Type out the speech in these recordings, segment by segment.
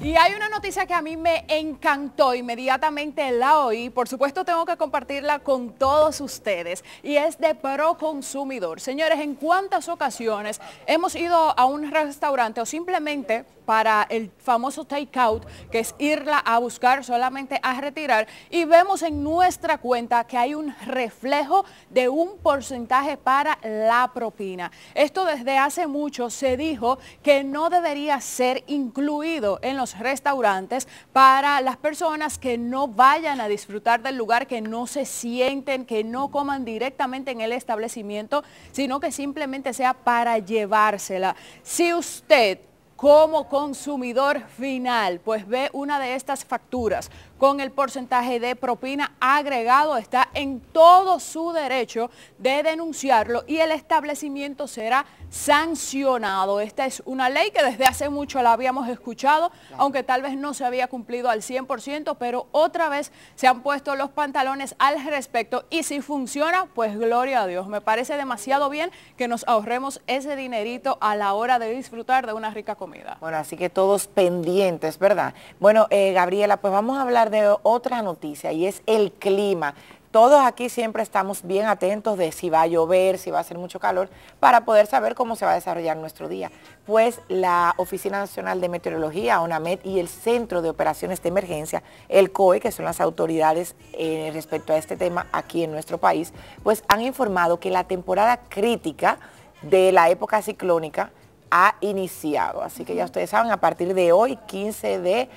Y hay una noticia que a mí me encantó, inmediatamente la oí, por supuesto tengo que compartirla con todos ustedes, y es de Proconsumidor. Señores, ¿en cuántas ocasiones hemos ido a un restaurante o simplemente para el famoso takeout, que es irla a buscar solamente a retirar, y vemos en nuestra cuenta que hay un reflejo de un porcentaje para la propina. Esto desde hace mucho se dijo que no debería ser incluido en los restaurantes para las personas que no vayan a disfrutar del lugar, que no se sienten, que no coman directamente en el establecimiento, sino que simplemente sea para llevársela. Si usted como consumidor final, pues ve una de estas facturas con el porcentaje de propina agregado, está en todo su derecho de denunciarlo y el establecimiento será sancionado. Esta es una ley que desde hace mucho la habíamos escuchado, aunque tal vez no se había cumplido al 100%, pero otra vez se han puesto los pantalones al respecto y si funciona, pues gloria a Dios. Me parece demasiado bien que nos ahorremos ese dinerito a la hora de disfrutar de una rica comida. Bueno, así que todos pendientes, ¿verdad? Bueno, eh, Gabriela, pues vamos a hablar de otra noticia y es el clima. Todos aquí siempre estamos bien atentos de si va a llover, si va a hacer mucho calor, para poder saber cómo se va a desarrollar nuestro día. Pues la Oficina Nacional de Meteorología, ONAMED, y el Centro de Operaciones de Emergencia, el COE, que son las autoridades eh, respecto a este tema aquí en nuestro país, pues han informado que la temporada crítica de la época ciclónica ha iniciado. Así que ya ustedes saben, a partir de hoy, 15 de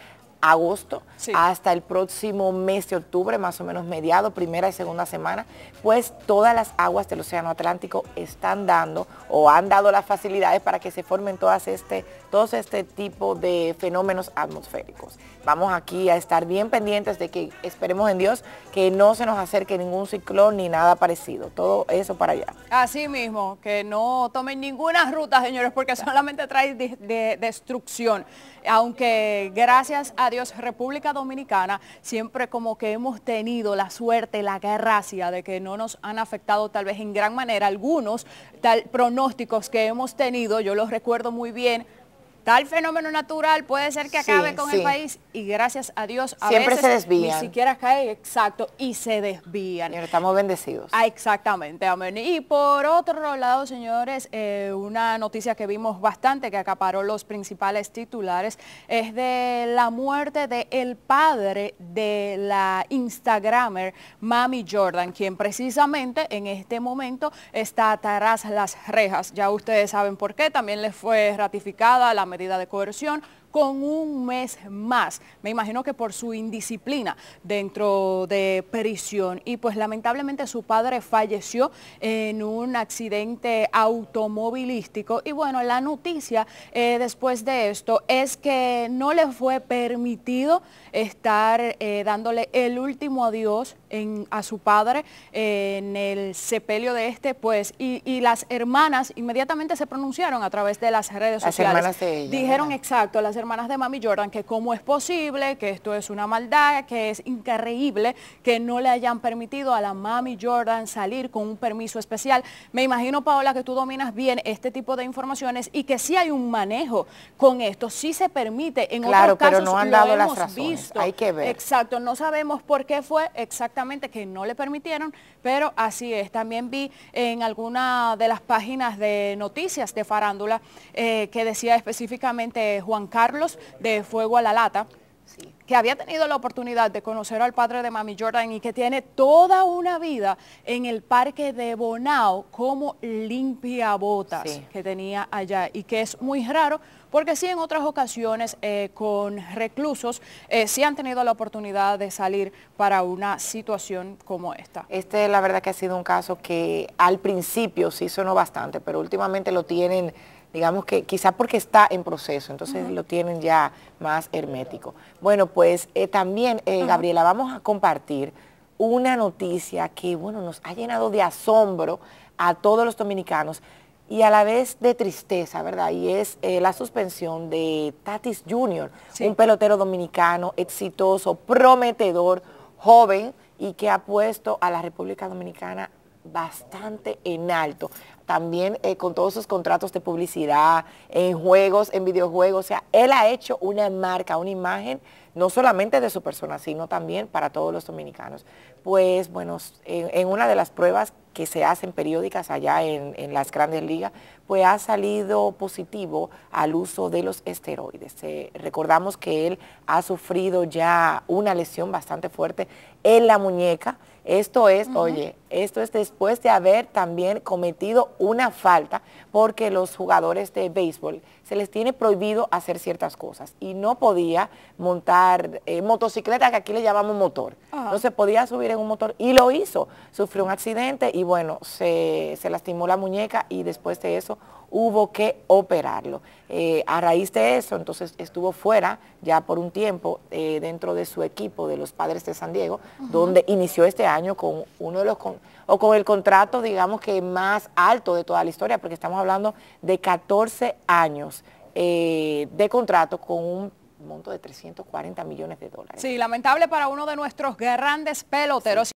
agosto hasta el próximo mes de octubre, más o menos mediado, primera y segunda semana, pues todas las aguas del Océano Atlántico están dando o han dado las facilidades para que se formen todas este, todos este tipo de fenómenos atmosféricos. Vamos aquí a estar bien pendientes de que esperemos en Dios que no se nos acerque ningún ciclón ni nada parecido, todo eso para allá. Así mismo, que no tomen ninguna ruta, señores, porque solamente trae destrucción, aunque gracias a Dios, República Dominicana, siempre como que hemos tenido la suerte, la gracia de que no nos han afectado tal vez en gran manera algunos tal, pronósticos que hemos tenido. Yo los recuerdo muy bien Tal fenómeno natural puede ser que acabe con el país y gracias a Dios a Siempre se desvían. ni siquiera cae, exacto, y se desvían. estamos bendecidos. Ah, exactamente, amén. Y por otro lado, señores, eh, una noticia que vimos bastante, que acaparó los principales titulares, es de la muerte del el padre de la Instagramer Mami Jordan, quien precisamente en este momento está atrás las rejas. Ya ustedes saben por qué, también les fue ratificada la medida de coerción con un mes más. Me imagino que por su indisciplina dentro de prisión. Y pues lamentablemente su padre falleció en un accidente automovilístico. Y bueno, la noticia eh, después de esto es que no le fue permitido estar eh, dándole el último adiós a su padre en el sepelio de este, pues, y, las hermanas inmediatamente se pronunciaron a través de las redes sociales. Dijeron exacto, las hermanas de Mami Jordan que cómo es posible, que esto es una maldad, que es increíble que no le hayan permitido a la Mami Jordan salir con un permiso especial. Me imagino, Paola, que tú dominas bien este tipo de informaciones y que sí hay un manejo con esto, sí se permite. En claro, otros casos pero no han dado las razones. Visto. Hay que ver. Exacto, no sabemos por qué fue exactamente que no le permitieron, pero así es. También vi en alguna de las páginas de noticias de farándula eh, que decía específicamente Juan Carlos Carlos de Fuego a la Lata, que había tenido la oportunidad de conocer al padre de Mami Jordan y que tiene toda una vida en el parque de Bonao como limpiabotas que tenía allá y que es muy raro porque sí en otras ocasiones eh, con reclusos eh, sí han tenido la oportunidad de salir para una situación como esta. Este la verdad que ha sido un caso que al principio sí sonó bastante, pero últimamente lo tienen digamos que quizá porque está en proceso, entonces lo tienen ya más hermético. Bueno, pues eh, también, eh, Gabriela, vamos a compartir una noticia que, bueno, nos ha llenado de asombro a todos los dominicanos y a la vez de tristeza, ¿verdad? Y es eh, la suspensión de Tatis Jr., un pelotero dominicano exitoso, prometedor, joven y que ha puesto a la República Dominicana bastante en alto. También eh, con todos sus contratos de publicidad, en juegos, en videojuegos. O sea, él ha hecho una marca, una imagen, no solamente de su persona, sino también para todos los dominicanos. Pues bueno, en, una de las pruebas que se hacen periódicas allá en, las grandes ligas, pues ha salido positivo al uso de los esteroides. Eh, recordamos que él ha sufrido ya una lesión bastante fuerte en la muñeca. Esto es, oye, esto es después de haber también cometido una falta porque los jugadores de béisbol se les tiene prohibido hacer ciertas cosas y no podía montar eh, motocicleta, que aquí le llamamos motor. No se podía subir en un motor y lo hizo. Sufrió un accidente y bueno, se, lastimó la muñeca y después de eso hubo que operarlo. Eh, a raíz de eso, entonces estuvo fuera ya por un tiempo eh, dentro de su equipo de los Padres de San Diego, donde inició este año con uno de los o con el contrato, digamos que más alto de toda la historia, porque estamos hablando de 14 años eh, de contrato con un monto de 340 millones de dólares. Sí, lamentable para uno de nuestros grandes peloteros.